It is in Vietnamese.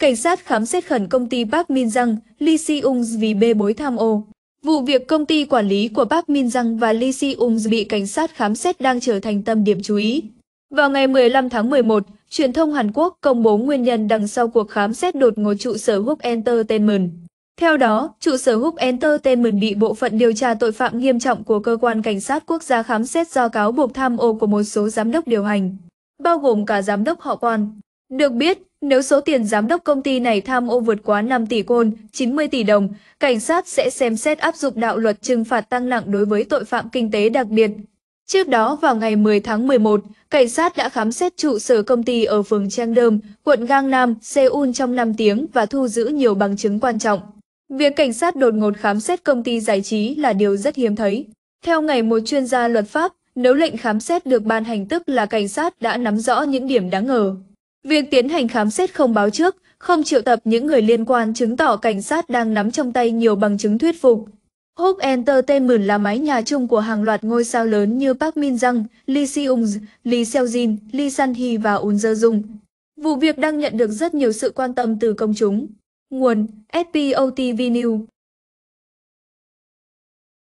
Cảnh sát khám xét khẩn công ty Park Min Jang, Lee Si Ung vì bê bối tham ô. Vụ việc công ty quản lý của Park Min Jang và Lee Si Ung bị cảnh sát khám xét đang trở thành tâm điểm chú ý. Vào ngày 15 tháng 11, truyền thông Hàn Quốc công bố nguyên nhân đằng sau cuộc khám xét đột ngột trụ sở Hook Entertainment. Theo đó, trụ sở Hook Entertainment bị bộ phận điều tra tội phạm nghiêm trọng của cơ quan cảnh sát quốc gia khám xét do cáo buộc tham ô của một số giám đốc điều hành, bao gồm cả giám đốc họ quan. Được biết, nếu số tiền giám đốc công ty này tham ô vượt quá 5 tỷ côn, 90 tỷ đồng, cảnh sát sẽ xem xét áp dụng đạo luật trừng phạt tăng nặng đối với tội phạm kinh tế đặc biệt. Trước đó vào ngày 10 tháng 11, cảnh sát đã khám xét trụ sở công ty ở phường Trang Đơm, quận Gang Nam, Seoul trong 5 tiếng và thu giữ nhiều bằng chứng quan trọng. Việc cảnh sát đột ngột khám xét công ty giải trí là điều rất hiếm thấy. Theo ngày một chuyên gia luật pháp, nếu lệnh khám xét được ban hành tức là cảnh sát đã nắm rõ những điểm đáng ngờ. Việc tiến hành khám xét không báo trước, không triệu tập những người liên quan chứng tỏ cảnh sát đang nắm trong tay nhiều bằng chứng thuyết phục. Hope Entertainment là mái nhà chung của hàng loạt ngôi sao lớn như Park Min Jung, Lee Si Ung, Lee Seo Jin, Lee San Hee và Un Seo Jung. Vụ việc đang nhận được rất nhiều sự quan tâm từ công chúng. Nguồn: SPOTV News